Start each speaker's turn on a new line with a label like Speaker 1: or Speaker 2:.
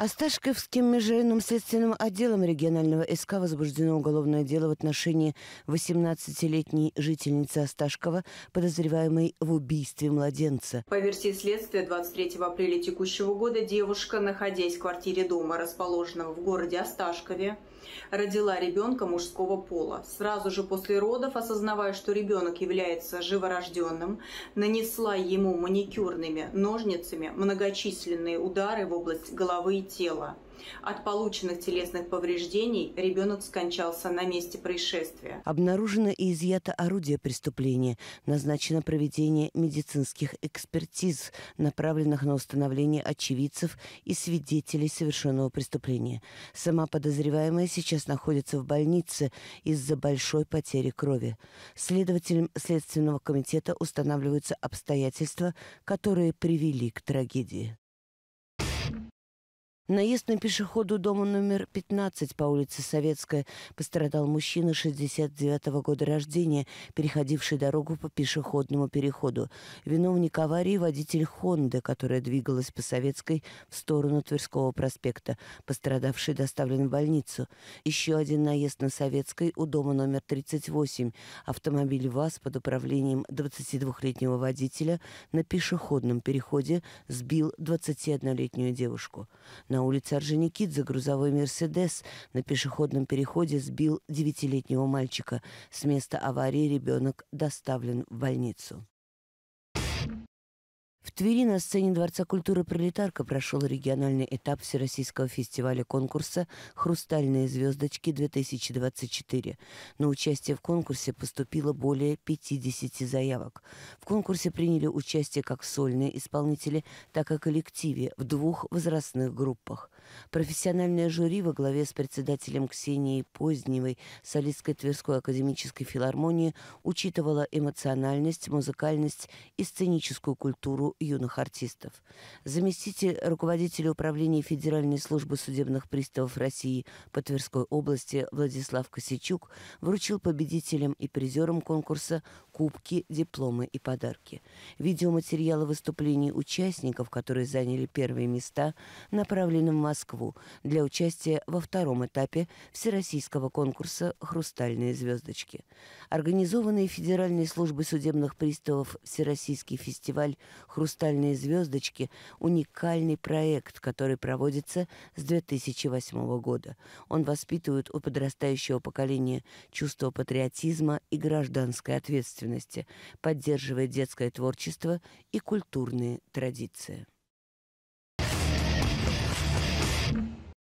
Speaker 1: Осташковским а межрайонным следственным отделом регионального СК возбуждено уголовное дело в отношении 18-летней жительницы Осташкова, подозреваемой в убийстве младенца.
Speaker 2: По версии следствия, 23 апреля текущего года девушка, находясь в квартире дома, расположенного в городе Осташкове, родила ребенка мужского пола. Сразу же после родов, осознавая, что ребенок является живорожденным, нанесла ему маникюрными ножницами многочисленные удары в область головы и тела. От полученных телесных повреждений ребенок скончался на месте происшествия.
Speaker 1: Обнаружено и изъято орудие преступления. Назначено проведение медицинских экспертиз, направленных на установление очевидцев и свидетелей совершенного преступления. Сама подозреваемая сейчас находится в больнице из-за большой потери крови. Следователем Следственного комитета устанавливаются обстоятельства, которые привели к трагедии. Наезд на пешеходу дома номер 15 по улице Советская пострадал мужчина 69 -го года рождения, переходивший дорогу по пешеходному переходу. Виновник аварии – водитель «Хонды», которая двигалась по Советской в сторону Тверского проспекта. Пострадавший доставлен в больницу. Еще один наезд на Советской у дома номер 38. Автомобиль ВАЗ под управлением 22-летнего водителя на пешеходном переходе сбил 21-летнюю девушку. На на улице Орджоникидзе грузовой «Мерседес» на пешеходном переходе сбил девятилетнего мальчика. С места аварии ребенок доставлен в больницу. В Твери на сцене Дворца культуры «Пролетарка» прошел региональный этап Всероссийского фестиваля-конкурса «Хрустальные звездочки-2024». На участие в конкурсе поступило более 50 заявок. В конкурсе приняли участие как сольные исполнители, так и коллективе в двух возрастных группах. Профессиональное жюри во главе с председателем Ксенией Поздневой, солисткой Тверской академической филармонии, учитывало эмоциональность, музыкальность и сценическую культуру юных артистов. Заместитель руководителя управления Федеральной службы судебных приставов России по Тверской области Владислав Косичук вручил победителям и призерам конкурса кубки, дипломы и подарки. Видеоматериалы выступлений участников, которые заняли первые места, направлены в Москву для участия во втором этапе Всероссийского конкурса «Хрустальные звездочки». Организованные Федеральной службой судебных приставов Всероссийский фестиваль «Хрустальные «Хрустальные звездочки» — уникальный проект, который проводится с 2008 года. Он воспитывает у подрастающего поколения чувство патриотизма и гражданской ответственности, поддерживает детское творчество и культурные традиции.